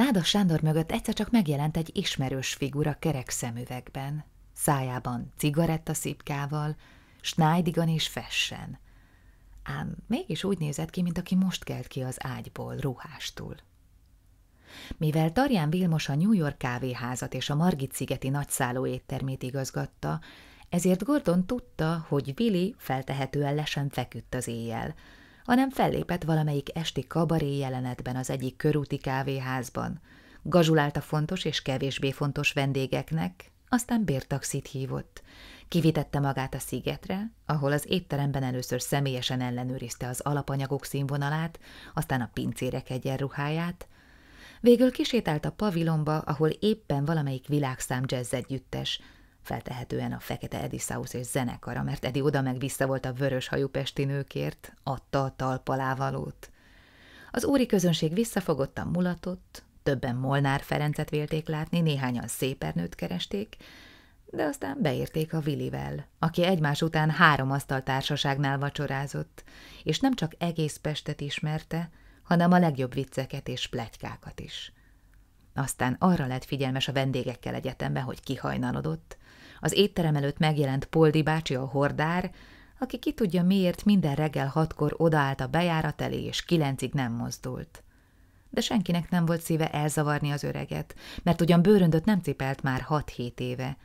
Nádas Sándor mögött egyszer csak megjelent egy ismerős figura kerek szemüvegben, szájában cigarettaszipkával, snájdigan és fessen. Ám mégis úgy nézett ki, mint aki most kelt ki az ágyból, ruhástól. Mivel Tarján Vilmos a New York kávéházat és a Margit szigeti nagyszálló éttermét igazgatta, ezért Gordon tudta, hogy Vili feltehetően lesen feküdt az éjjel, hanem fellépett valamelyik esti kabaré jelenetben az egyik körúti kávéházban. Gazsulált a fontos és kevésbé fontos vendégeknek, aztán bértaxit hívott. Kivitette magát a szigetre, ahol az étteremben először személyesen ellenőrizte az alapanyagok színvonalát, aztán a pincérek egyenruháját. Végül kisétált a pavilonba, ahol éppen valamelyik világszám jazz együttes – feltehetően a fekete Edi Sauce és zenekara, mert Edi oda meg vissza volt a vörös hajú pesti nőkért, adta a talpalávalót. Az úri közönség visszafogottan mulatott, többen Molnár Ferencet vélték látni, néhányan szépernőt keresték, de aztán beérték a Vilivel, aki egymás után három asztaltársaságnál vacsorázott, és nem csak egész Pestet ismerte, hanem a legjobb vicceket és pletykákat is. Aztán arra lett figyelmes a vendégekkel egyetembe, hogy kihajnalodott, az étterem előtt megjelent Poldi bácsi a hordár, aki ki tudja miért minden reggel hatkor odaállt a bejárat elé, és kilencig nem mozdult. De senkinek nem volt szíve elzavarni az öreget, mert ugyan bőröndöt nem cipelt már hat-hét éve,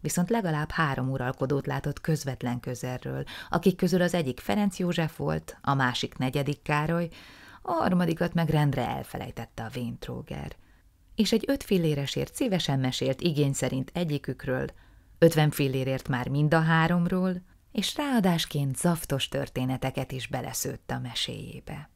viszont legalább három uralkodót látott közvetlen közelről, akik közül az egyik Ferenc József volt, a másik negyedik Károly, a harmadikat meg rendre elfelejtette a véntróger. És egy öt fillérésért szívesen mesélt igény szerint egyikükről, 50 fillérért már mind a háromról, és ráadásként zaftos történeteket is beleszőtt a meséjébe.